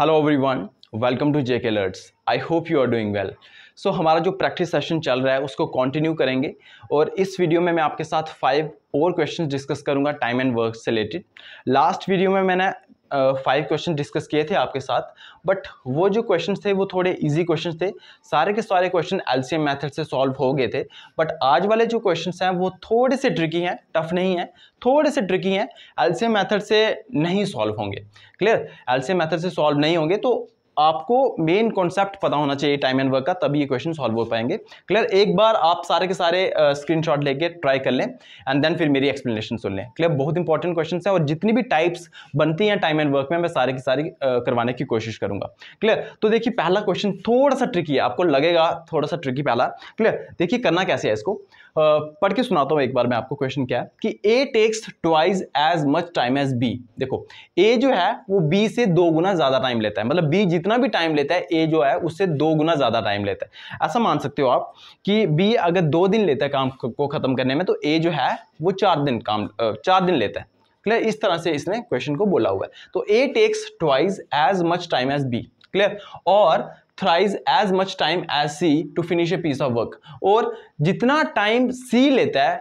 hello everyone welcome to JK alerts I hope you are doing well so हमारा जो practice session चल रहा है उसको कंटिन्यू करेंगे और इस वीडियो में मैं आपके साथ फाइव और क्वेश्चन डिस्कस करूंगा टाइम एंड वर्क से रिलेटेड लास्ट वीडियो में मैंने फाइव क्वेश्चन डिस्कस किए थे आपके साथ बट वो जो क्वेश्चन थे वो थोड़े इजी क्वेश्चन थे सारे के सारे क्वेश्चन एलसीएम मेथड से सॉल्व हो गए थे बट आज वाले जो क्वेश्चन हैं वो थोड़े से ट्रिकी हैं टफ नहीं है थोड़े से ट्रिकी हैं एलसीएम मेथड से नहीं सॉल्व होंगे क्लियर एलसीएम मेथड से सॉल्व नहीं होंगे तो आपको मेन कॉन्सेप्ट पता होना चाहिए टाइम एंड वर्क का तभी ये क्वेश्चन सॉल्व हो पाएंगे क्लियर एक बार आप सारे के सारे स्क्रीन शॉट लेके ट्राई कर लें एंड देन फिर मेरी एक्सप्लेनेशन सुन लें क्लियर बहुत इंपॉर्टेंट क्वेश्चन है और जितनी भी टाइप्स बनती हैं टाइम एंड वर्क में मैं सारे की सारी uh, करवाने की कोशिश करूंगा क्लियर तो देखिए पहला क्वेश्चन थोड़ा सा ट्रिकी है आपको लगेगा थोड़ा सा ट्रिकी पहला क्लियर देखिए करना कैसे है इसको पढ़ के सुनाता हूँ एक बार मैं आपको क्वेश्चन क्या है कि A takes twice as much time as B देखो ए जो है वो बी से दो गुना ज़्यादा टाइम लेता है मतलब बी जितना भी टाइम लेता है ए जो है उससे दो गुना ज़्यादा टाइम लेता है ऐसा मान सकते हो आप कि बी अगर दो दिन लेता है काम को ख़त्म करने में तो ए जो है वो चार दिन काम चार दिन लेता है क्लियर इस तरह से इसने क्वेश्चन को बोला हुआ है तो A takes twice as much time as B clear और thrice as much time as C to finish a piece of work और जितना टाइम सी लेता है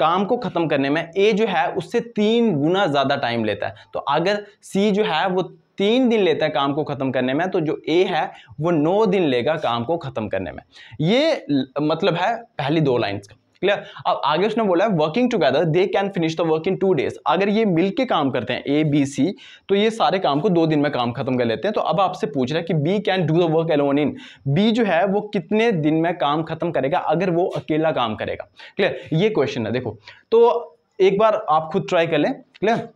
काम को ख़त्म करने में ए जो है उससे तीन गुना ज़्यादा टाइम लेता है तो अगर सी जो है वो तीन दिन लेता है काम को ख़त्म करने में तो जो ए है वो नौ दिन लेगा काम को ख़त्म करने में ये मतलब है पहली दो लाइन्स का क्लियर अब आगे उसने बोला है working together they can finish the work in two days अगर ये मिलके काम करते हैं ए बी सी तो ये सारे काम को दो दिन में काम खत्म कर लेते हैं तो अब आपसे पूछ रहा है कि B can do the work alone in B जो है वो कितने दिन में काम खत्म करेगा अगर वो अकेला काम करेगा क्लियर ये क्वेश्चन है देखो तो एक बार आप खुद ट्राई कर लें क्लियर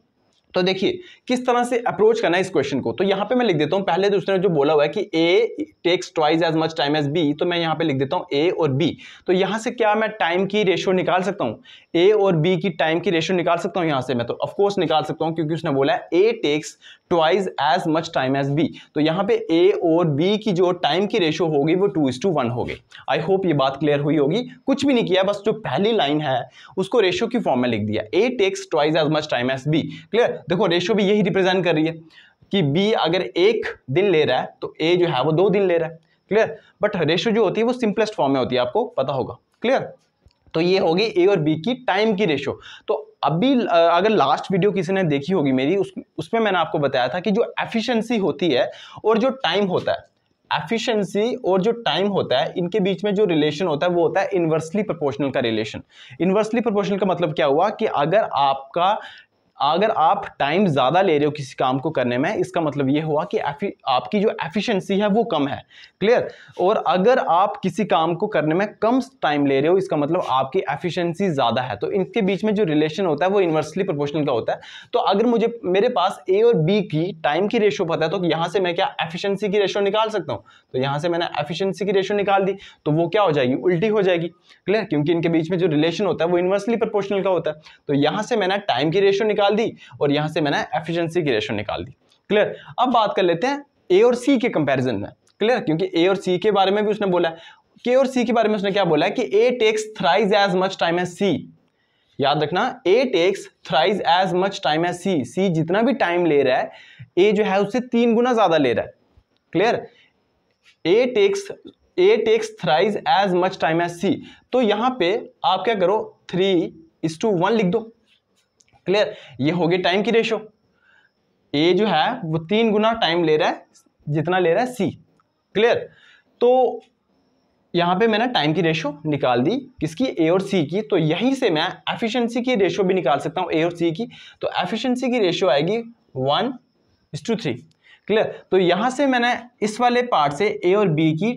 तो देखिए किस तरह से अप्रोच करना है इस क्वेश्चन को तो यहाँ पे मैं लिख देता हूँ पहले तो उसने जो बोला हुआ है कि A takes twice as much time as B तो मैं यहाँ पे लिख देता हूँ ए और बी तो यहाँ से क्या मैं टाइम की रेशो निकाल सकता हूँ ए और बी की टाइम की रेशो निकाल सकता हूँ यहाँ से मैं तो ऑफकोर्स निकाल सकता हूँ क्योंकि उसने बोला है A takes twice as much time as B तो यहाँ पे ए और बी की जो टाइम की रेशो होगी वो टू इज टू वन होगी आई होप ये बात क्लियर हुई होगी कुछ भी नहीं किया बस जो पहली लाइन है उसको रेशो की फॉर्म में लिख दिया A takes twice as much time as B clear देखो रेशो भी यही रिप्रेजेंट कर रही है कि बी अगर एक दिन ले रहा है तो ए जो है वो दो दिन ले रहा है क्लियर बट रेशो जो होती है वो सिंपलेस्ट फॉर्म में होती है आपको पता होगा क्लियर तो ये होगी ए और बी की टाइम की रेशो तो अभी अगर लास्ट वीडियो किसी ने देखी होगी मेरी उस उसमें मैंने आपको बताया था कि जो एफिशिएंसी होती है और जो टाइम होता है एफिशिएंसी और जो टाइम होता है इनके बीच में जो रिलेशन होता है वो होता है इन्वर्सली प्रोपोर्शनल का रिलेशन इन्वर्सली प्रोपोर्शनल का मतलब क्या हुआ कि अगर आपका अगर आप टाइम ज़्यादा ले रहे हो किसी काम को करने में इसका मतलब ये हुआ कि आपकी जो एफिशिएंसी है वो कम है क्लियर और अगर आप किसी काम को करने में कम टाइम ले रहे हो इसका मतलब आपकी एफिशिएंसी ज़्यादा है तो इनके बीच में जो रिलेशन होता है वो इन्वर्सली प्रोपोर्शनल का होता है तो अगर मुझे मेरे पास ए और बी की टाइम की रेशो पता है तो यहाँ से मैं क्या एफिशियंसी की रेशो निकाल सकता हूँ तो यहाँ से मैंने एफिशियंसी की रेशो निकाल दी तो वो क्या हो जाएगी उल्टी हो जाएगी क्लियर क्योंकि इनके बीच में जो रिलेशन होता है वो इन्वर्सली प्रपोर्शनल का होता है तो यहाँ से मैंने टाइम की रेशो निकाल निकाल दी और यहां से मैंने एफिशिएंसी की रेशो निकाल दी क्लियर अब बात कर लेते हैं ए और सी के कंपैरिजन में क्लियर क्योंकि ए और सी के बारे में भी उसने बोला है के और सी के बारे में उसने क्या बोला है कि A takes thrice as much time as C याद रखना A takes thrice as much time as C C जितना भी टाइम ले रहा है ए जो है उससे तीन गुना ज़्यादा ले रहा है clear A takes A takes thrice as much time as C तो यहां पे आप क्या करो थ्री इस टू वन लिख दो क्लियर ये होगी टाइम की रेशो ए जो है वो तीन गुना टाइम ले रहा है जितना ले रहा है सी क्लियर तो यहां पे मैंने टाइम की रेशो निकाल दी किसकी ए और सी की तो यहीं से मैं एफिशिएंसी की रेशो भी निकाल सकता हूँ ए और सी की तो एफिशिएंसी की रेशो आएगी वन इस टू थ्री क्लियर तो यहाँ से मैंने इस वाले पार्ट से ए और बी की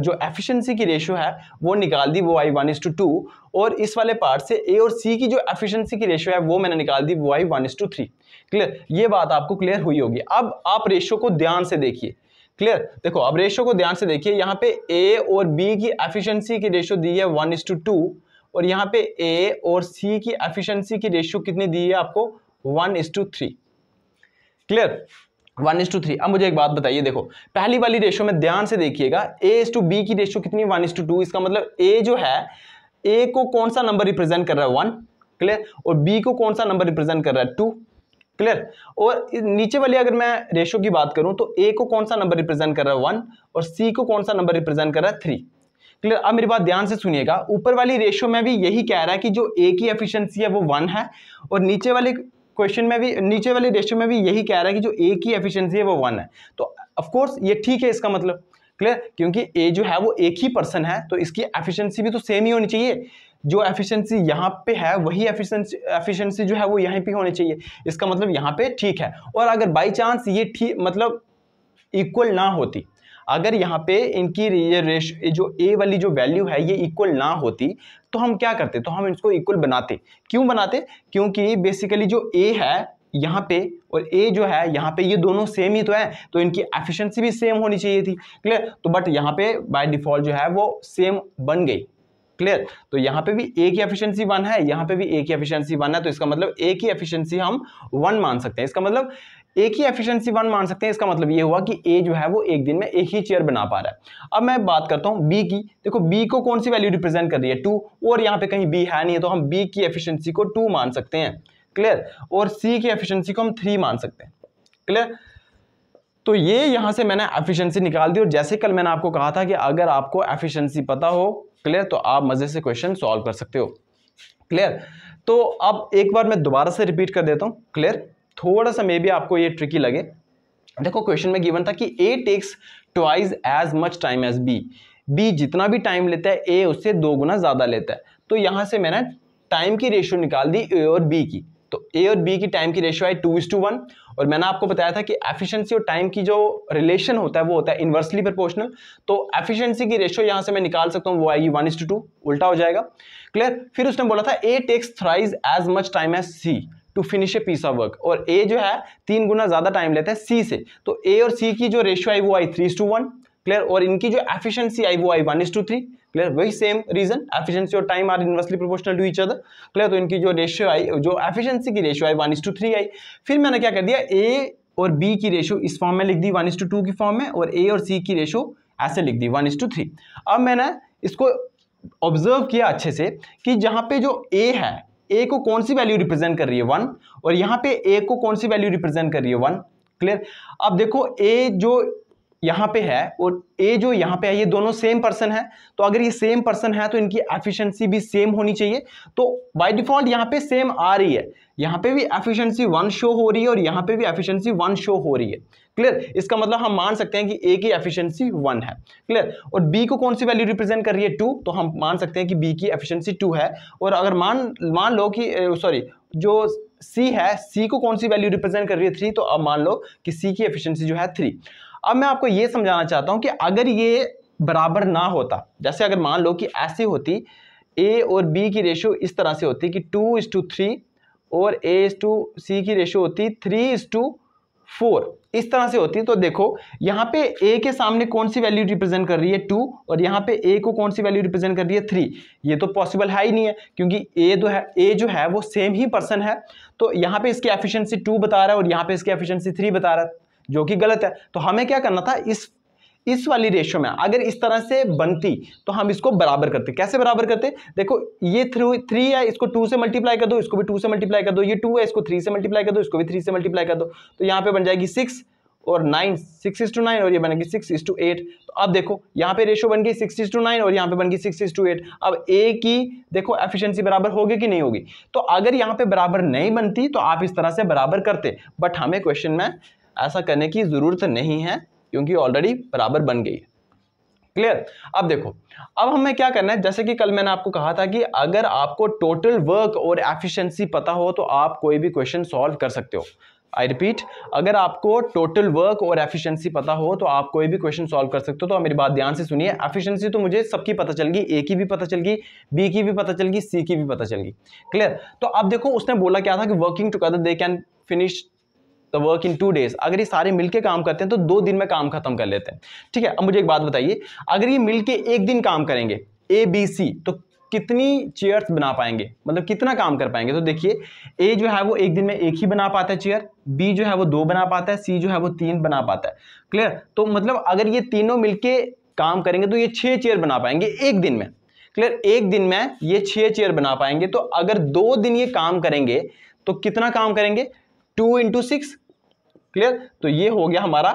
जो एफिशिएंसी की रेशियो है वो निकाल दी वो आई वन इज टू टू और इस वाले पार्ट से ए और सी की जो एफिशिएंसी की रेशियो है वो मैंने निकाल दी वो आई one is to three clear ये बात आपको क्लियर हुई होगी अब आप रेशियो को ध्यान से देखिए क्लियर देखो अब रेशियो को ध्यान से देखिए यहाँ पे ए और बी की एफिशियंसी की रेशियो दी है वन टू और यहाँ पे ए और सी की एफिशियंसी की रेशियो कितनी दी है आपको one three clear one is to three अब मुझे एक बात बताइए देखो पहली वाली रेशो में ध्यान से देखिएगा ए इज टू बी की रेशो कितनी वन इज टू टू इसका मतलब ए जो है ए को कौन सा नंबर रिप्रेजेंट कर रहा है वन क्लियर और बी को कौन सा नंबर रिप्रेजेंट कर रहा है टू क्लियर और नीचे वाली अगर मैं रेशो की बात करूं तो ए को कौन सा नंबर रिप्रेजेंट कर रहा है वन और सी को कौन सा नंबर रिप्रेजेंट कर रहा है थ्री क्लियर अब मेरी बात ध्यान से सुनिएगा ऊपर वाली रेशो में भी यही कह रहा है कि जो ए की एफिशिएंसी है वो वन है और नीचे वाली क्वेश्चन में भी नीचे वाले रेशियो में भी यही कह रहा है कि जो ए की एफिशिएंसी है वो वन है तो ऑफकोर्स ये ठीक है इसका मतलब क्लियर क्योंकि ए जो है वो एक ही पर्सन है तो इसकी एफिशिएंसी भी तो सेम ही होनी चाहिए जो एफिशिएंसी यहाँ पे है वही एफिशिएंसी एफिशिएंसी जो है वो यहीं पे होनी चाहिए इसका मतलब यहाँ पे ठीक है और अगर बाई चांस ये ठीक मतलब इक्वल ना होती अगर यहाँ पे इनकी ये रेश जो ए वाली जो वैल्यू है ये इक्वल ना होती तो हम क्या करते तो हम इसको इक्वल बनाते क्यों बनाते क्योंकि बेसिकली जो ए है यहाँ पे और ए जो है यहाँ पे ये दोनों सेम ही तो है तो इनकी एफिशिएंसी भी सेम होनी चाहिए थी क्लियर तो बट यहाँ पे बाय डिफॉल्ट जो है वो सेम बन गई क्लियर तो यहाँ पे भी ए की एफिशिएंसी वन है यहाँ पे भी ए की एफिशिएंसी वन है तो इसका मतलब ए की एफिशिएंसी हम वन मान सकते हैं इसका मतलब एक ही एफिशिएंसी वन मान सकते हैं इसका मतलब ये हुआ कि ए जो है वो एक दिन में एक ही चेयर बना पा रहा है अब मैं बात करता हूँ बी की देखो बी को कौन सी वैल्यू रिप्रेजेंट कर रही है टू और यहाँ पे कहीं बी है नहीं है तो हम बी की एफिशिएंसी को टू मान सकते हैं क्लियर और सी की एफिशिएंसी को हम थ्री मान सकते हैं क्लियर तो ये यहाँ से मैंने एफिशियंसी निकाल दी और जैसे कल मैंने आपको कहा था कि अगर आपको एफिशियंसी पता हो क्लियर तो आप मज़े से क्वेश्चन सॉल्व कर सकते हो क्लियर तो अब एक बार मैं दोबारा से रिपीट कर देता हूँ क्लियर थोड़ा सा मे भी आपको ये ट्रिकी लगे देखो क्वेश्चन में गिवन था कि A takes twice as much time as B B जितना भी टाइम लेता है ए उससे दो गुना ज़्यादा लेता है तो यहाँ से मैंने टाइम की रेशियो निकाल दी ए और बी की तो ए और बी की टाइम की रेशियो आई टू इज टू वन और मैंने आपको बताया था कि एफिशिएंसी और टाइम की जो रिलेशन होता है वो होता है इन्वर्सली प्रोपोर्शनल तो एफिशिएंसी की रेशियो यहाँ से मैं निकाल सकता हूँ वो आएगी वन इज टू टू उल्टा हो जाएगा क्लियर फिर उसने बोला था A takes thrice as much time as C to finish a piece of work और ए जो है तीन गुना ज़्यादा टाइम लेता है सी से तो ए और सी की जो रेशियो आई वो आई थ्री टू वन क्लियर और इनकी जो एफिशिएंसी आई वो आई one is to three clear वही सेम रीजन एफिशिएंसी और time are inversely proportional to each other clear तो इनकी जो रेशियो आई जो एफिशिएंसी की रेशियो आई वन इज टू थ्री आई फिर मैंने क्या कर दिया ए और बी की रेशियो इस फॉर्म में लिख दी वन इज टू टू की फॉर्म में और ए और सी की रेशियो ऐसे लिख दी वन इज टू थ्री अब मैंने इसको ऑब्जर्व किया अच्छे से कि जहाँ पे जो ए है ए को कौन सी वैल्यू रिप्रेजेंट कर रही है वन और यहां पे ए को कौन सी वैल्यू रिप्रेजेंट कर रही है वन क्लियर अब देखो ए जो यहाँ पे है और ए जो यहाँ पे है ये दोनों सेम पर्सन है तो अगर ये सेम पर्सन है तो इनकी एफिशिएंसी भी सेम होनी चाहिए तो बाय डिफॉल्ट यहाँ पे सेम आ रही है यहाँ पे भी एफिशिएंसी वन शो हो रही है और यहाँ पे भी एफिशिएंसी वन शो हो रही है क्लियर इसका मतलब हम मान सकते हैं कि ए की एफिशिएंसी वन है क्लियर और बी को कौन सी वैल्यू रिप्रेजेंट कर रही है टू तो हम मान सकते हैं कि बी की एफिशिएंसी टू है और अगर मान मान लो कि सॉरी जो सी है सी को कौन सी वैल्यू रिप्रेजेंट कर रही है थ्री तो अब मान लो कि सी की एफिशिएंसी जो है थ्री अब मैं आपको ये समझाना चाहता हूँ कि अगर ये बराबर ना होता जैसे अगर मान लो कि ऐसी होती ए और बी की रेशो इस तरह से होती कि टू इस टू थ्री और ए इज टू सी की रेशो होती थ्री इज टू फोर इस तरह से होती तो देखो यहाँ पे ए के सामने कौन सी वैल्यू रिप्रेजेंट कर रही है टू और यहाँ पे ए को कौन सी वैल्यू रिप्रेजेंट कर रही है थ्री ये तो पॉसिबल है ही नहीं है क्योंकि ए जो तो है ए जो है वो सेम ही पर्सन है तो यहाँ पे इसकी एफिशिएंसी टू बता रहा है और यहाँ पे इसकी एफिशिएंसी थ्री बता रहा है जो कि गलत है तो हमें क्या करना था इस इस वाली रेशियो में अगर इस तरह से बनती तो हम इसको बराबर करते कैसे बराबर करते देखो ये थ्री थ्री है इसको टू से मल्टीप्लाई कर दो इसको भी टू से मल्टीप्लाई कर दो ये टू है इसको थ्री से मल्टीप्लाई कर दो इसको भी थ्री से मल्टीप्लाई कर दो तो यहाँ पे बन जाएगी सिक्स और nine six is to nine और ये बनेगी सिक्स इज टू एट तो अब देखो यहाँ पे रेशो बन गई सिक्स इज टू नाइन और यहाँ पे बन गई सिक्स इज टू एट अब ए की देखो एफिशिएंसी बराबर होगी कि नहीं होगी तो अगर यहाँ पे बराबर नहीं बनती तो आप इस तरह से बराबर करते बट हमें क्वेश्चन में ऐसा करने की ज़रूरत नहीं है क्योंकि ऑलरेडी बराबर बन गई है क्लियर अब देखो अब हमें क्या करना है जैसे कि कल मैंने आपको कहा था कि अगर आपको टोटल वर्क और एफिशिएंसी पता हो तो आप कोई भी क्वेश्चन सॉल्व कर सकते हो आई रिपीट अगर आपको टोटल वर्क और एफिशिएंसी पता हो तो आप कोई भी क्वेश्चन सॉल्व कर सकते हो तो आप मेरी बात ध्यान से सुनिए एफिशिएंसी तो मुझे सबकी पता चल गई ए की भी पता चल गई बी की भी पता चल गई सी की भी पता चल गई क्लियर तो अब देखो उसने बोला क्या था कि working together they can finish the work in two days अगर ये सारे मिलके काम करते हैं तो दो दिन में काम खत्म कर लेते हैं ठीक है अब मुझे एक बात बताइए अगर ये मिलके एक दिन काम करेंगे ए बी सी तो कितनी चेयर्स बना पाएंगे मतलब कितना काम कर पाएंगे तो देखिए ए जो है वो एक दिन में एक ही बना पाता है चेयर बी जो है वो दो बना पाता है सी जो है वो तीन बना पाता है क्लियर तो मतलब अगर ये तीनों मिलके काम करेंगे तो ये छह चेयर बना पाएंगे एक दिन में क्लियर एक दिन में ये छह चेयर बना पाएंगे तो अगर दो दिन ये काम करेंगे तो कितना काम करेंगे टू इंटू सिक्स क्लियर तो ये हो गया हमारा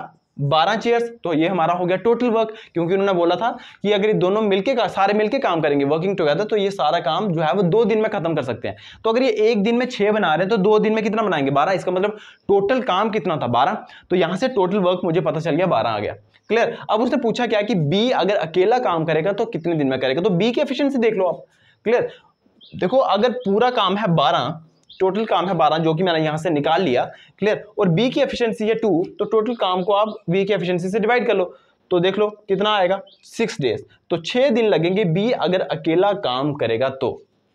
बारह चेयर्स तो ये हमारा हो गया टोटल वर्क क्योंकि उन्होंने बोला था कि अगर ये दोनों मिलके का सारे मिलके काम करेंगे वर्किंग टुगेदर तो ये सारा काम जो है वो दो दिन में खत्म कर सकते हैं तो अगर ये एक दिन में छह बना रहे हैं तो दो दिन में कितना बनाएंगे बारह इसका मतलब टोटल काम कितना था बारह तो यहां से टोटल वर्क मुझे पता चल गया बारह आ गया क्लियर अब उसने पूछा क्या कि बी अगर अकेला काम करेगा तो कितने दिन में करेगा तो बी की एफिशियंसी देख लो आप क्लियर देखो अगर पूरा काम है बारह टोटल काम है बारह जो कि मैंने यहां से निकाल लिया क्लियर और बी की एफिशिएंसी है टू तो टोटल काम को आप बी की एफिशिएंसी से डिवाइड कर लो तो देख लो कितना आएगा सिक्स डेज तो छः दिन लगेंगे बी अगर अकेला काम करेगा तो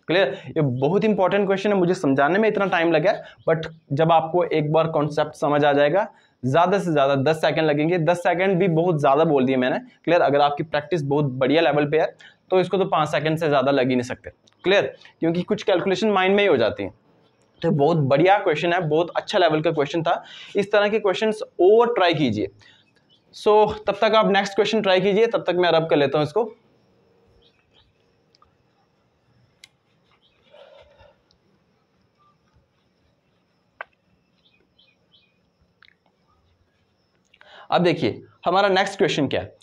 क्लियर ये बहुत इंपॉर्टेंट क्वेश्चन है मुझे समझाने में इतना टाइम लगा बट जब आपको एक बार कॉन्सेप्ट समझ आ जाएगा ज़्यादा से ज़्यादा दस सेकंड लगेंगे दस सेकंड भी बहुत ज़्यादा बोल दिए मैंने क्लियर अगर आपकी प्रैक्टिस बहुत बढ़िया लेवल पे है तो इसको तो पाँच सेकंड से ज़्यादा लग ही नहीं सकते क्लियर क्योंकि कुछ कैलकुलेशन माइंड में ही हो जाती है तो बहुत बढ़िया क्वेश्चन है बहुत अच्छा लेवल का क्वेश्चन था इस तरह के क्वेश्चन और ट्राई कीजिए सो so, तब तक आप नेक्स्ट क्वेश्चन ट्राई कीजिए तब तक मैं रब कर लेता हूँ इसको अब देखिए हमारा नेक्स्ट क्वेश्चन क्या है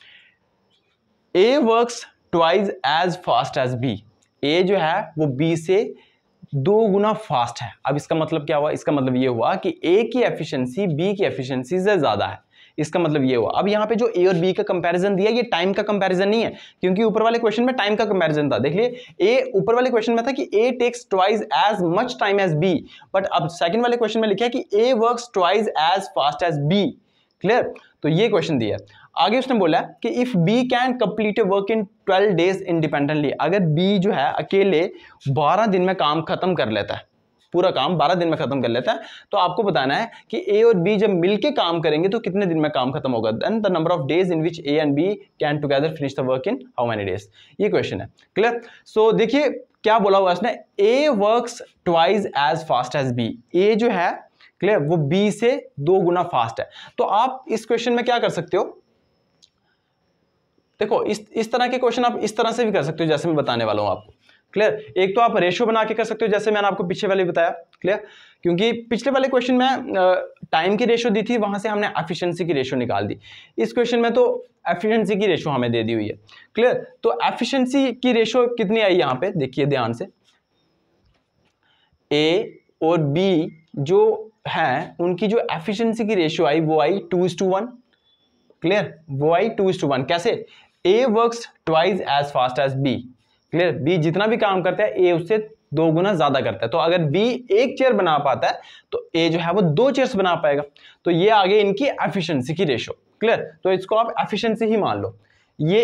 A works twice as fast as B A जो है वो बी से दो गुना फास्ट है अब इसका मतलब क्या हुआ इसका मतलब ये हुआ कि ए की एफिशिएंसी बी की एफिशिएंसी से ज़्यादा है इसका मतलब ये हुआ अब यहाँ पे जो ए और बी का कंपैरिजन दिया ये टाइम का कंपैरिजन नहीं है क्योंकि ऊपर वाले क्वेश्चन में टाइम का कंपैरिजन था देख लिए ए ऊपर वाले क्वेश्चन में था कि A takes twice as much time as B but अब सेकंड वाले क्वेश्चन में लिखा है कि A works twice as fast as B clear तो ये क्वेश्चन दिया आगे उसने बोला कि if B can complete a work in twelve days independently अगर बी जो है अकेले बारह दिन में काम ख़त्म कर लेता है पूरा काम 12 दिन में ख़त्म कर लेता है तो आपको बताना है कि ए और बी जब मिलके काम करेंगे तो कितने दिन में काम खत्म होगा then the number of days in which A and B can together finish the work in how many days ये क्वेश्चन है क्लियर सो so, देखिए क्या बोला हुआ उसने A works twice as fast as B A जो है clear वो बी से दो गुना फास्ट है तो आप इस क्वेश्चन में क्या कर सकते हो देखो इस इस तरह के क्वेश्चन आप इस तरह से भी कर सकते हो जैसे मैं बताने वाला हूँ आपको क्लियर एक तो आप रेशो बना के कर सकते हो जैसे मैंने आपको पीछे वाले बताया क्लियर क्योंकि पिछले वाले क्वेश्चन में टाइम की रेशो दी थी वहां से हमने एफिशिएंसी की रेशो निकाल दी इस क्वेश्चन में तो एफिशिएंसी की रेशो हमें दे दी हुई है क्लियर तो एफिशिएंसी की रेशो कितनी आई यहाँ पे देखिए ध्यान से ए और बी जो है उनकी जो एफिशिएंसी की रेशियो आई वो I two is to one clear वो I two is to one कैसे A works twice as fast as B clear B जितना भी काम करता है ए उससे दो गुना ज़्यादा करता है तो अगर बी एक चेयर बना पाता है तो ए जो है वो दो चेयर्स बना पाएगा तो ये आगे इनकी एफिशिएंसी की रेशो क्लियर तो इसको आप एफिशिएंसी ही मान लो ये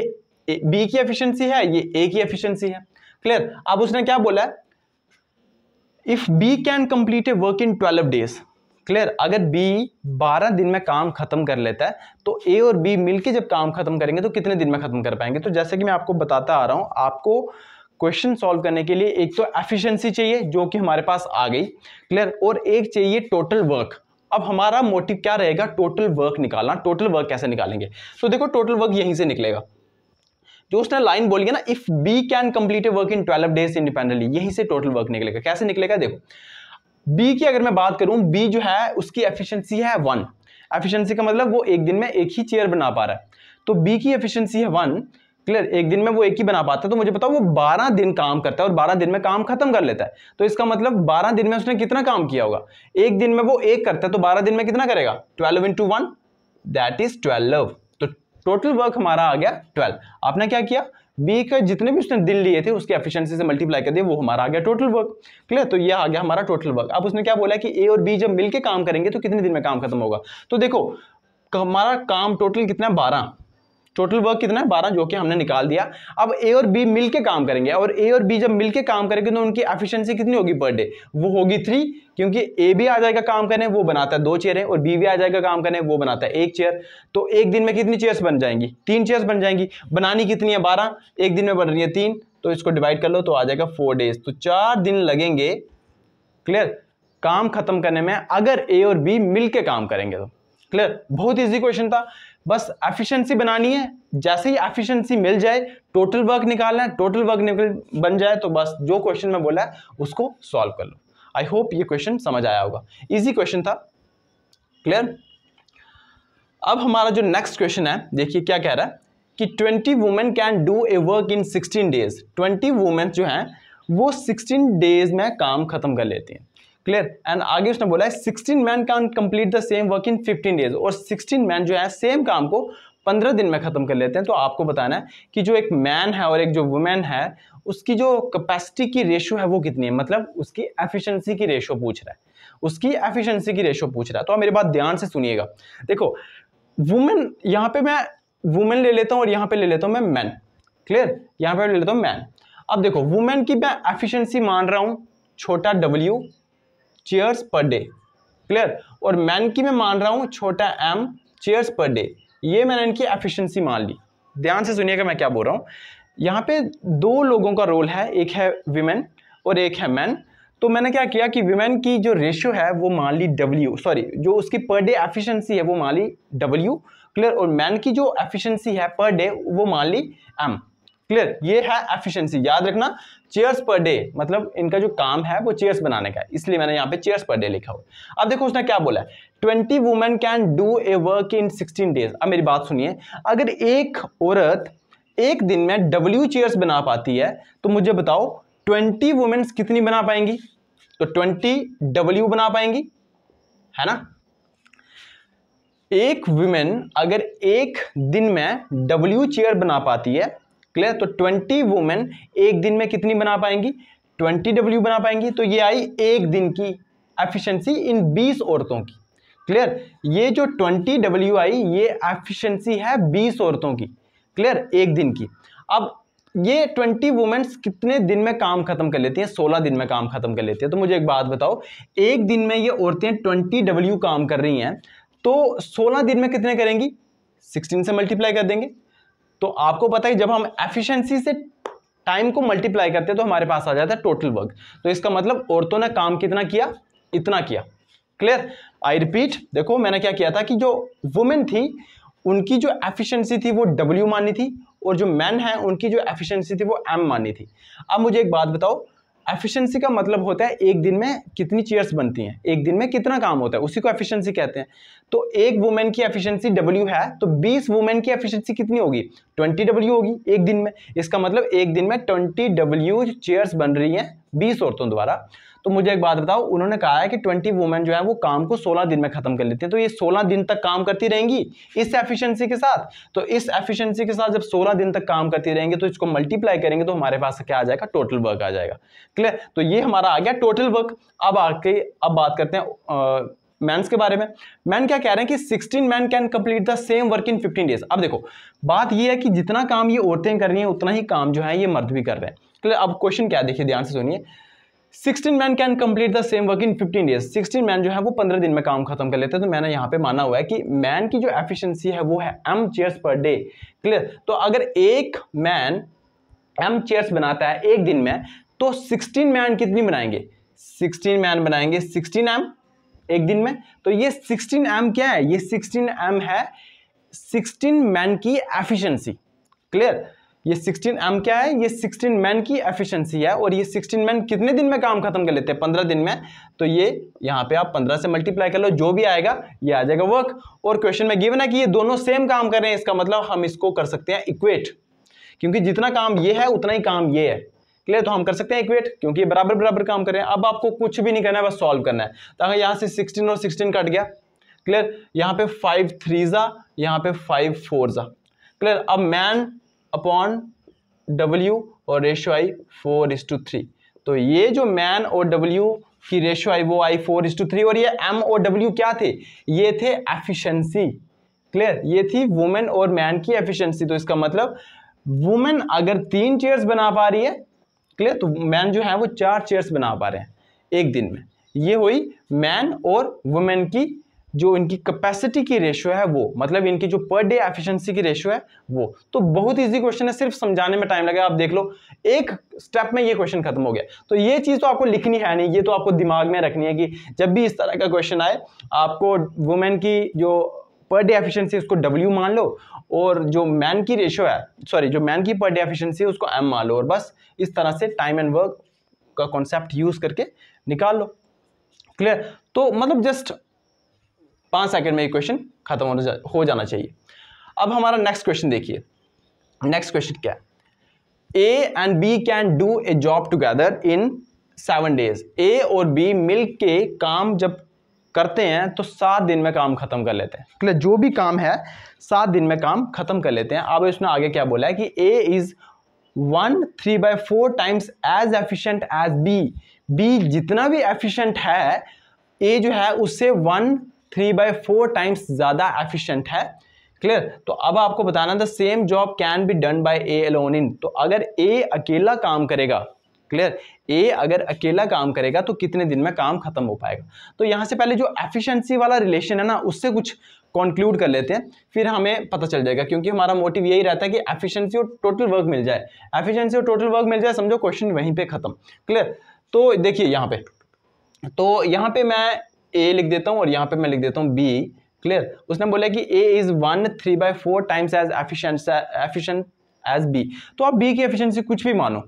बी की एफिशिएंसी है ये ए की एफिशिएंसी है क्लियर अब उसने क्या बोला है if B can complete a work in twelve days clear अगर बी 12 दिन में काम खत्म कर लेता है तो ए और बी मिलके जब काम खत्म करेंगे तो कितने दिन में खत्म कर पाएंगे तो जैसे कि मैं आपको बताता आ रहा हूं आपको क्वेश्चन सॉल्व करने के लिए एक तो एफिशिएंसी चाहिए जो कि हमारे पास आ गई क्लियर और एक चाहिए टोटल वर्क अब हमारा मोटिव क्या रहेगा टोटल वर्क निकालना टोटल वर्क कैसे निकालेंगे तो देखो टोटल वर्क यहीं से निकलेगा जो उसने लाइन बोली है ना if B can complete a work in twelve days independently यहीं से टोटल वर्क निकलेगा कैसे निकलेगा देखो बी की अगर मैं बात करूं बी जो है उसकी एफिशिएंसी है वन एफिशिएंसी का मतलब वो एक दिन में एक ही चेयर बना पा रहा है तो बी की एफिशिएंसी है वन क्लियर एक दिन में वो एक ही बना पाता है तो मुझे बताओ वो बारह दिन काम करता है और बारह दिन में काम खत्म कर लेता है तो इसका मतलब बारह दिन में उसने कितना काम किया होगा एक दिन में वो एक करता है तो बारह दिन में कितना करेगा twelve into one that is twelve तो टोटल वर्क हमारा आ गया ट्वेल्व आपने क्या किया बी के जितने भी उसने दिन लिए थे उसकी एफिशिएंसी से मल्टीप्लाई कर दिया वो हमारा आ गया टोटल वर्क क्लियर तो ये आ गया हमारा टोटल वर्क अब उसने क्या बोला कि ए और बी जब मिलकर काम करेंगे तो कितने दिन में काम खत्म होगा तो देखो हमारा काम टोटल कितना बारह टोटल वर्क कितना है बारह जो कि हमने निकाल दिया अब ए और बी मिलके काम करेंगे और ए और बी जब मिलके काम करेंगे तो उनकी एफिशिएंसी कितनी होगी पर डे वो होगी थ्री क्योंकि ए भी आ जाएगा काम करने वो बनाता है दो चेयरें और बी भी आ जाएगा काम करने वो बनाता है एक चेयर तो एक दिन में कितनी चेयर्स बन जाएंगी तीन चेयर्स बन जाएंगी बनानी कितनी है बारह एक दिन में बन रही है तीन तो इसको डिवाइड कर लो तो आ जाएगा फोर डेज तो चार दिन लगेंगे क्लियर काम खत्म करने में अगर ए और बी मिलकर काम करेंगे तो क्लियर बहुत इजी क्वेश्चन था बस एफिशिएंसी बनानी है जैसे ही एफिशिएंसी मिल जाए टोटल वर्क निकालना है टोटल वर्क निकल बन जाए तो बस जो क्वेश्चन में बोला है उसको सॉल्व कर लो आई होप ये क्वेश्चन समझ आया होगा इजी क्वेश्चन था क्लियर अब हमारा जो नेक्स्ट क्वेश्चन है देखिए क्या कह रहा है कि twenty women can do a work in sixteen days twenty women जो हैं वो सिक्सटीन डेज में काम खत्म कर लेती हैं क्लियर एंड आगे उसने बोला है sixteen man can complete the same work in fifteen days और सिक्सटीन मैन जो है सेम काम को पंद्रह दिन में ख़त्म कर लेते हैं तो आपको बताना है कि जो एक मैन है और एक जो वुमेन है उसकी जो कैपेसिटी की रेशो है वो कितनी है मतलब उसकी एफिशिएंसी की रेशो पूछ रहा है उसकी एफिशिएंसी की रेशो पूछ रहा है तो आप मेरे बात ध्यान से सुनिएगा देखो वुमेन यहाँ पे मैं वुमेन ले लेता हूँ और यहाँ पे ले लेता हूँ मैं मैन क्लियर यहाँ पे ले लेता हूँ मैन अब देखो वुमेन की मैं एफिशियंसी मान रहा हूँ छोटा W chairs per day clear और मैन की मैं मान रहा हूँ छोटा एम चेयर्स पर डे ये मैंने इनकी एफिशिएंसी मान ली ध्यान से सुनिएगा मैं क्या बोल रहा हूँ यहाँ पे दो लोगों का रोल है एक है विमेन और एक है मैन तो मैंने क्या किया कि विमेन की जो रेशियो है वो मान ली डब्ल्यू सॉरी जो उसकी पर डे एफिशिएंसी है वो मान ली डब्ल्यू क्लियर और मैन की जो एफिशिएंसी है पर डे वो मान ली एम क्लियर ये है एफिशिएंसी याद रखना चेयर्स पर डे मतलब इनका जो काम है वो चेयर्स बनाने का है इसलिए मैंने यहाँ पे चेयर्स पर डे लिखा हुआ अब देखो उसने क्या बोला है twenty women can do a work in sixteen days अब मेरी बात सुनिए अगर एक औरत एक दिन में डब्ल्यू चेयर्स बना पाती है तो मुझे बताओ ट्वेंटी वुमेन्स कितनी बना पाएंगी तो ट्वेंटी डब्ल्यू बना पाएंगी है ना एक वुमेन अगर एक दिन में डब्ल्यू चेयर बना पाती है क्लियर तो ट्वेंटी वुमेन एक दिन में कितनी बना पाएंगी ट्वेंटी डब्ल्यू बना पाएंगी तो ये आई एक दिन की एफिशिएंसी इन बीस औरतों की क्लियर ये जो ट्वेंटी डब्ल्यू आई ये एफिशिएंसी है बीस औरतों की क्लियर एक दिन की अब ये ट्वेंटी वुमेन्स कितने दिन में काम खत्म कर लेती हैं सोलह दिन में काम खत्म कर लेती है तो मुझे एक बात बताओ एक दिन में ये औरतें ट्वेंटी डब्ल्यू काम कर रही हैं तो सोलह दिन में कितने करेंगी सिक्सटीन से मल्टीप्लाई कर देंगे तो आपको पता है जब हम एफिशिएंसी से टाइम को मल्टीप्लाई करते हैं तो हमारे पास आ जाता है टोटल वर्क तो इसका मतलब औरतों ने काम कितना किया इतना किया क्लियर आई रिपीट देखो मैंने क्या किया था कि जो वुमेन थी उनकी जो एफिशिएंसी थी वो डब्ल्यू मानी थी और जो मैन है उनकी जो एफिशिएंसी थी वो एम मानी थी अब मुझे एक बात बताओ एफिशिएंसी का मतलब होता है एक दिन में कितनी चेयर्स बनती हैं एक दिन में कितना काम होता है उसी को एफिशिएंसी कहते हैं तो एक वुमेन की एफिशिएंसी डब्ल्यू है तो 20 वुमेन की एफिशिएंसी कितनी होगी 20 डब्ल्यू होगी एक दिन में इसका मतलब एक दिन में 20 डब्ल्यू चेयर्स बन रही हैं 20 औरतों द्वारा तो मुझे एक बात बताओ उन्होंने कहा है कि ट्वेंटी वुमेन जो है वो काम को सोलह दिन में खत्म कर लेती हैं तो ये सोलह दिन तक काम करती रहेंगी इस एफिशिएंसी के साथ तो इस एफिशिएंसी के साथ जब सोलह दिन तक काम करती रहेंगी तो इसको मल्टीप्लाई करेंगे तो हमारे पास क्या आ जाएगा टोटल वर्क आ जाएगा क्लियर तो ये हमारा आ गया टोटल वर्क अब आके अब बात करते हैं मैंस के बारे में मैन क्या कह रहे हैं कि 16 man can complete the same work in 15 days अब देखो बात यह है कि जितना काम ये औरतें कर रही हैं उतना ही काम जो है ये मर्द भी कर रहे हैं क्लियर अब क्वेश्चन क्या देखिए ध्यान से सुनिए sixteen man can complete the same work in fifteen days sixteen man जो है वो पंद्रह दिन में काम खत्म कर लेते हैं तो मैंने यहाँ पे माना हुआ है कि मैन की जो एफिशिएंसी है वो है M chairs per day clear तो अगर एक मैन एम चेयर्स बनाता है एक दिन में तो सिक्सटीन मैन कितनी बनाएंगे सिक्सटीन मैन बनाएंगे सिक्सटीन एम एक दिन में तो ये सिक्सटीन एम क्या है ये सिक्सटीन एम है सिक्सटीन मैन की एफिशियंसी क्लियर ये 16 एम क्या है ये 16 मैन की एफिशिएंसी है और ये 16 मैन कितने दिन में काम खत्म कर लेते हैं 15 दिन में तो ये यहाँ पे आप 15 से मल्टीप्लाई कर लो जो भी आएगा ये आ जाएगा वर्क और क्वेश्चन में गिवन है कि ये दोनों सेम काम कर रहे हैं इसका मतलब हम इसको कर सकते हैं इक्वेट क्योंकि जितना काम ये है उतना ही काम ये है क्लियर तो हम कर सकते हैं इक्वेट क्योंकि बराबर बराबर काम कर रहे हैं अब आपको कुछ भी नहीं करना है बस सॉल्व करना है तो अगर यहाँ से सिक्सटीन और सिक्सटीन कट गया क्लियर यहाँ पे फाइव थ्री जा यहाँ पे फाइव फोर जा क्लियर अब मैन अपॉन डब्ल्यू और ratio I four is to three तो ये जो मैन और डब्ल्यू की रेशो आई वो I four is to three और ये एम और डब्ल्यू क्या थे ये थे एफिशिएंसी क्लियर ये थी वुमेन और मैन की एफिशिएंसी तो इसका मतलब वुमेन अगर तीन चेयर्स बना पा रही है क्लियर तो मैन जो है वो चार चेयर्स बना पा रहे हैं एक दिन में ये हुई मैन और वुमेन की जो इनकी कैपेसिटी की रेशियो है वो मतलब इनकी जो पर डे एफिशिएंसी की रेशियो है वो तो बहुत इजी क्वेश्चन है सिर्फ समझाने में टाइम लगेगा आप देख लो एक स्टेप में ये क्वेश्चन खत्म हो गया तो ये चीज़ तो आपको लिखनी है नहीं ये तो आपको दिमाग में रखनी है कि जब भी इस तरह का क्वेश्चन आए आपको वुमेन की जो पर डे एफिशियंसी उसको डब्ल्यू मान लो और जो मैन की रेशियो है सॉरी जो मैन की पर डे एफिशियंसी है उसको एम मान लो और बस इस तरह से टाइम एंड वर्क का कॉन्सेप्ट यूज़ करके निकाल लो क्लियर तो मतलब जस्ट पाँच सेकंड में ये क्वेश्चन खत्म हो, जा, हो जाना चाहिए अब हमारा नेक्स्ट क्वेश्चन देखिए नेक्स्ट क्वेश्चन क्या A and B can do a job together in seven days A और बी मिल के काम जब करते हैं तो सात दिन में काम खत्म कर लेते हैं क्लियर जो भी काम है सात दिन में काम खत्म कर लेते हैं अब इसमें आगे क्या बोला है कि A is one three by four times as efficient as B B जितना भी एफिशिएंट है ए जो है उससे one three by four times ज़्यादा एफिशिएंट है क्लियर तो अब आपको बताना था same job can be done by A alone in तो अगर ए अकेला काम करेगा क्लियर ए अगर अकेला काम करेगा तो कितने दिन में काम खत्म हो पाएगा तो यहाँ से पहले जो एफिशिएंसी वाला रिलेशन है ना उससे कुछ कंक्लूड कर लेते हैं फिर हमें पता चल जाएगा क्योंकि हमारा मोटिव यही रहता है कि एफिशिएंसी और टोटल वर्क मिल जाए एफिशिएंसी और टोटल वर्क मिल जाए समझो क्वेश्चन वहीं पे खत्म क्लियर तो देखिए यहाँ पे तो यहाँ पे मैं ए लिख देता हूँ और यहाँ पे मैं लिख देता हूँ बी क्लियर उसने बोला कि A is one three by four times as efficient efficient as B तो आप बी की एफिशिएंसी कुछ भी मानो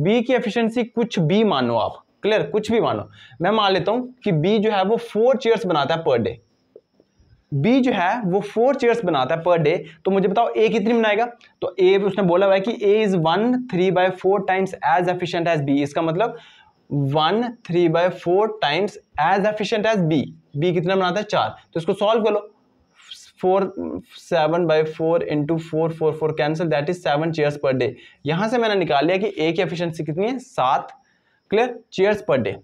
बी की एफिशिएंसी कुछ भी मानो आप क्लियर कुछ भी मानो मैं मान लेता हूँ कि बी जो है वो फोर चेयर्स बनाता है पर डे बी जो है वो फोर चेयर्स बनाता है पर डे तो मुझे बताओ ए कितनी बनाएगा तो ए उसने बोला हुआ है कि A is one three by four times as efficient as B इसका मतलब one three by four times as efficient as B B कितना बनाता है चार तो इसको सॉल्व कर लो four seven by four into four four four cancel that is seven chairs per day यहाँ से मैंने निकाल लिया कि ए की एफिशिएंसी कितनी है सात क्लियर चेयर्स पर डे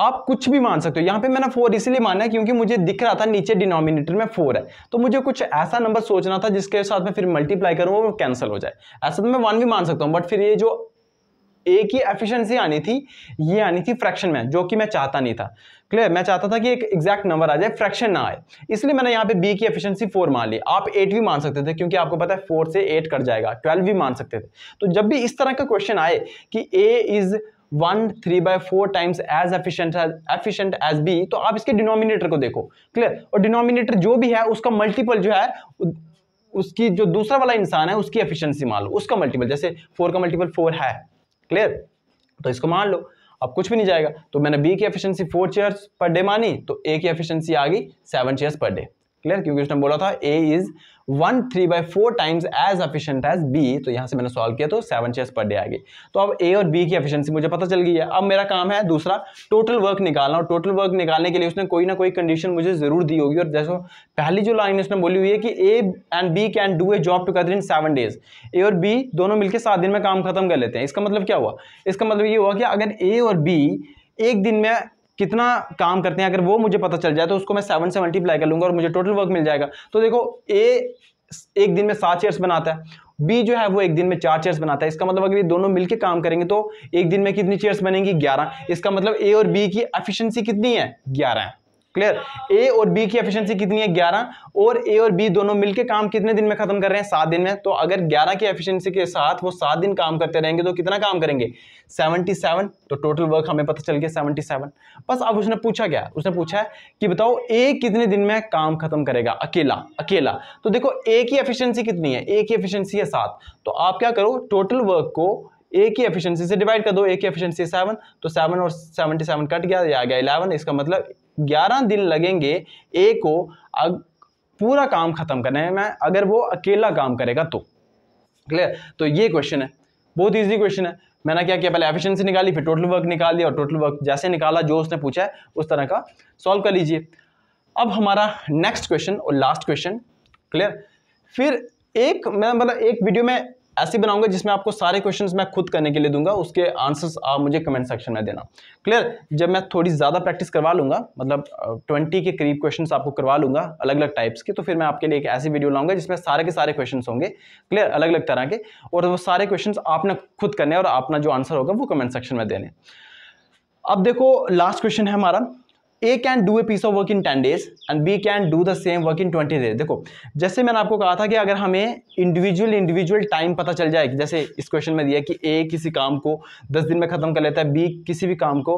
आप कुछ भी मान सकते हो यहाँ पे मैंने फोर इसलिए माना क्योंकि मुझे दिख रहा था नीचे डिनोमिनेटर में फोर है तो मुझे कुछ ऐसा नंबर सोचना था जिसके साथ मैं फिर मल्टीप्लाई करूँ वो कैंसिल हो जाए ऐसा तो मैं वन भी मान सकता हूँ बट फिर ये जो ए की एफिशिएंसी आनी थी ये आनी थी फ्रैक्शन में जो कि मैं चाहता नहीं था क्लियर मैं चाहता था कि एक एग्जैक्ट नंबर आ जाए फ्रैक्शन ना आए इसलिए मैंने यहाँ पे बी की एफिशिएंसी फोर मान ली आप एट भी मान सकते थे क्योंकि आपको पता है फोर से एट कट जाएगा ट्वेल्व भी मान सकते थे तो जब भी इस तरह का क्वेश्चन आए कि A is one three by four times as efficient efficient as B तो आप इसके डिनोमिनेटर को देखो क्लियर और डिनोमिनेटर जो भी है उसका मल्टीपल जो है उसकी जो दूसरा वाला इंसान है उसकी एफिशिएंसी मान लो उसका मल्टीपल जैसे फोर का मल्टीपल फोर है क्लियर तो इसको मान लो अब कुछ भी नहीं जाएगा तो मैंने बी की efficiency four chairs per day मानी तो ए की एफिशिएंसी आ गई seven chairs per day clear क्योंकि उसने बोला था A is one three by four times as efficient as B तो यहाँ से मैंने सॉल्व किया तो सेवन चेस पर डे आ गई तो अब ए और बी की एफिशिएंसी मुझे पता चल गई है अब मेरा काम है दूसरा टोटल वर्क निकालना और टोटल वर्क निकालने के लिए उसने कोई ना कोई कंडीशन मुझे जरूर दी होगी और जैसे पहली जो लाइन उसने बोली हुई है कि A and B can do a job together in seven days A और बी दोनों मिलकर सात दिन में काम खत्म कर लेते हैं इसका मतलब क्या हुआ इसका मतलब ये हुआ कि अगर ए और बी एक दिन में कितना काम करते हैं अगर वो मुझे पता चल जाए तो उसको मैं सेवन से मल्टीप्लाई कर लूँगा और मुझे टोटल वर्क मिल जाएगा तो देखो ए एक दिन में सात चेयर्स बनाता है बी जो है वो एक दिन में चार चेयर्स बनाता है इसका मतलब अगर ये दोनों मिलकर काम करेंगे तो एक दिन में कितनी चेयर्स बनेंगी ग्यारह इसका मतलब ए और बी की एफिशिएंसी कितनी है ग्यारह क्लियर ए और बी की एफिशिएंसी कितनी है 11 और ए और बी दोनों मिलके काम कितने दिन में खत्म कर रहे हैं सात दिन में तो अगर 11 की एफिशिएंसी के साथ वो सात दिन काम करते रहेंगे तो कितना काम करेंगे 77 तो टोटल वर्क हमें पता चल गया 77 बस अब उसने पूछा क्या उसने पूछा है कि बताओ ए कितने दिन में काम खत्म करेगा अकेला अकेला तो देखो ए की एफिशियंसी कितनी है ए की एफिशियंसी है सात तो आप क्या करो टोटल वर्क को ए की एफिशिएंसी से डिवाइड कर दो ए की एफिशिएंसी सेवन तो सेवन और सेवनटी सेवन कट गया या आ गया इलेवन इसका मतलब ग्यारह दिन लगेंगे ए को अग, पूरा काम खत्म करने में अगर वो अकेला काम करेगा तो क्लियर तो ये क्वेश्चन है बहुत ईजी क्वेश्चन है मैंने क्या किया पहले एफिशिएंसी निकाली फिर टोटल वर्क निकाल लिया और टोटल वर्क जैसे निकाला जो उसने पूछा है उस तरह का सॉल्व कर लीजिए अब हमारा नेक्स्ट क्वेश्चन और लास्ट क्वेश्चन क्लियर फिर एक मैं मतलब एक वीडियो में ऐसी बनाऊंगा जिसमें आपको सारे क्वेश्चंस मैं खुद करने के लिए दूंगा उसके आंसर्स आप मुझे कमेंट सेक्शन में देना क्लियर जब मैं थोड़ी ज़्यादा प्रैक्टिस करवा लूँगा मतलब ट्वेंटी के करीब क्वेश्चंस आपको करवा लूँगा अलग अलग टाइप्स के तो फिर मैं आपके लिए एक ऐसी वीडियो लाऊंगा जिसमें सारे के सारे क्वेश्चन होंगे क्लियर अलग अलग तरह के और वो सारे क्वेश्चन आपने खुद करने और अपना जो आंसर होगा वो कमेंट सेक्शन में देने अब देखो लास्ट क्वेश्चन है हमारा A can do a piece of work in ten days and B can do the same work in twenty days देखो जैसे मैंने आपको कहा था कि अगर हमें इंडिविजुअल इंडिविजुअल टाइम पता चल जाए जैसे इस क्वेश्चन में दिया कि ए किसी काम को दस दिन में ख़त्म कर लेता है बी किसी भी काम को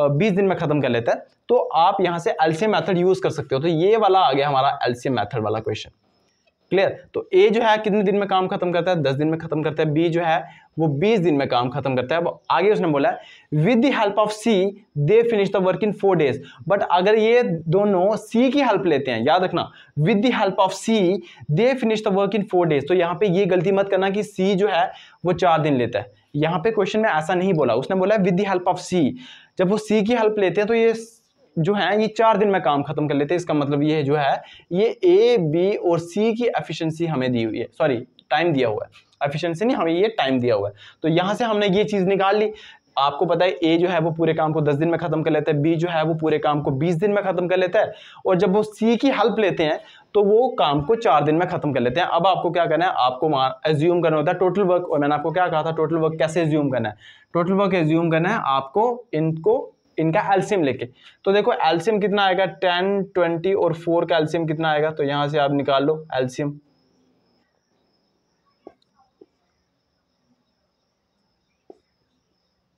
बीस दिन में ख़त्म कर लेता है तो आप यहाँ से एल्सियम मैथड यूज़ कर सकते हो तो ये वाला आ गया हमारा एल्सियम मैथड वाला क्वेश्चन क्लियर तो ए जो है कितने दिन में काम खत्म करता है दस दिन में खत्म करता है बी जो है वो 20 दिन में काम खत्म करता है अब आगे उसने बोला with the help of C they finish the work in four days but अगर ये दोनों सी की हेल्प लेते हैं याद रखना with the help of C they finish the work in four days तो यहाँ पे ये गलती मत करना कि सी जो है वो चार दिन लेता है यहाँ पे क्वेश्चन में ऐसा नहीं बोला उसने बोला with the help of C जब वो सी की हेल्प लेते हैं तो ये जो है ये चार दिन में काम खत्म कर लेते हैं इसका मतलब ये जो है ये ए बी और सी की एफिशंसी हमें दी हुई है सॉरी टाइम दिया हुआ है एफिशिएंसी नहीं हमें ये टाइम दिया हुआ है तो यहाँ से हमने ये चीज़ निकाल ली आपको पता है ए जो है वो पूरे काम को दस दिन में खत्म कर लेता है बी जो है वो पूरे काम को बीस दिन में खत्म कर लेता है और जब वो सी की हेल्प लेते हैं तो वो काम को चार दिन में खत्म कर लेते हैं अब आपको क्या करना है आपको एज्यूम करना होता है टोटल वर्क और मैंने आपको क्या कहा था टोटल वर्क कैसे एज्यूम करना है टोटल वर्क एज्यूम करना है आपको इनको इनका एल्सियम लेके तो देखो एल्सियम कितना आएगा टेन ट्वेंटी और फोर का एल्सियम कितना आएगा तो यहाँ से आप निकाल लो एल्सियम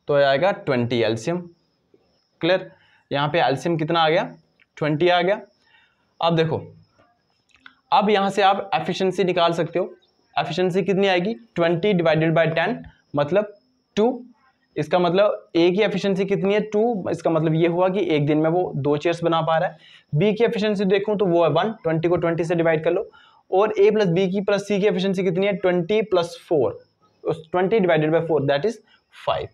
तो आएगा ट्वेंटी एल्शियम क्लियर यहाँ पे एल्शियम कितना आ गया ट्वेंटी आ गया अब देखो अब यहाँ से आप एफिशिएंसी निकाल सकते हो एफिशिएंसी कितनी आएगी ट्वेंटी डिवाइडेड बाय टेन मतलब टू इसका मतलब ए की एफिशिएंसी कितनी है टू इसका मतलब ये हुआ कि एक दिन में वो दो चेयर्स बना पा रहा है बी की एफिशिएंसी देखूँ तो वो है वन ट्वेंटी को ट्वेंटी से डिवाइड कर लो और ए प्लस बी की प्लस सी की एफिशिएंसी कितनी है twenty plus four twenty divided by four that is five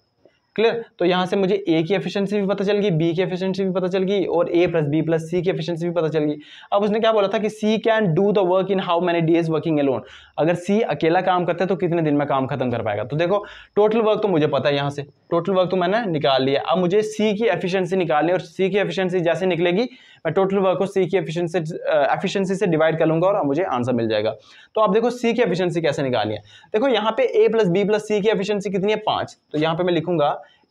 clear तो यहाँ से मुझे ए की एफिशिएंसी भी पता चल गई बी की एफिशिएंसी भी पता चल गई और A plus B plus C की एफिशिएंसी भी पता चल गई अब उसने क्या बोला था कि C can do the work in how many days working alone अगर सी अकेला काम करता है तो कितने दिन में काम खत्म कर पाएगा तो देखो टोटल वर्क तो मुझे पता है यहाँ से टोटल वर्क तो मैंने निकाल लिया अब मुझे सी की एफिशियंसी निकालनी और सी की एफिशियंसी जैसे निकलेगी मैं टोटल वर्क को सी की एफिशिएंसी एफिशिएंसी uh, से डिवाइड कर लूंगा और मुझे आंसर मिल जाएगा तो आप देखो सी की एफिशिएंसी कैसे निकालनी है देखो यहाँ पे A plus B plus C की एफिशिएंसी कितनी है पाँच तो यहाँ पे मैं लिखूंगा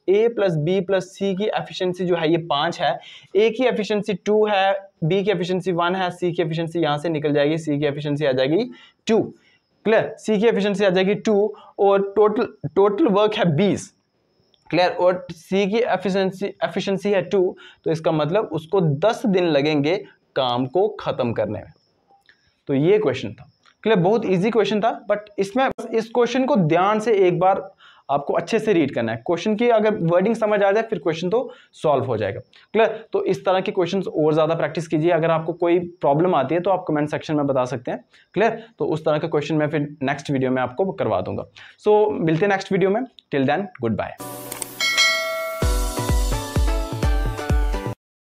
A plus B plus C की एफिशिएंसी जो है ये पाँच है ए की एफिशिएंसी टू है बी की एफिशिएंसी वन है सी की एफिशिएंसी यहाँ से निकल जाएगी सी की एफिशिएंसी आ जाएगी टू क्लियर सी की एफिशिएंसी आ जाएगी टू और टोटल टोटल वर्क है बीस क्लियर और सी की एफिशिएंसी एफिशिएंसी है टू तो इसका मतलब उसको दस दिन लगेंगे काम को ख़त्म करने में तो ये क्वेश्चन था क्लियर बहुत इजी क्वेश्चन था बट इसमें इस क्वेश्चन को ध्यान से एक बार आपको अच्छे से रीड करना है क्वेश्चन की अगर वर्डिंग समझ आ जाए फिर क्वेश्चन तो सॉल्व हो जाएगा क्लियर तो इस तरह के क्वेश्चन और ज़्यादा प्रैक्टिस कीजिए अगर आपको कोई प्रॉब्लम आती है तो आप कमेंट सेक्शन में बता सकते हैं क्लियर तो उस तरह का क्वेश्चन मैं फिर नेक्स्ट वीडियो में आपको करवा दूंगा सो so, मिलते हैं नेक्स्ट वीडियो में टिल देन गुड बाय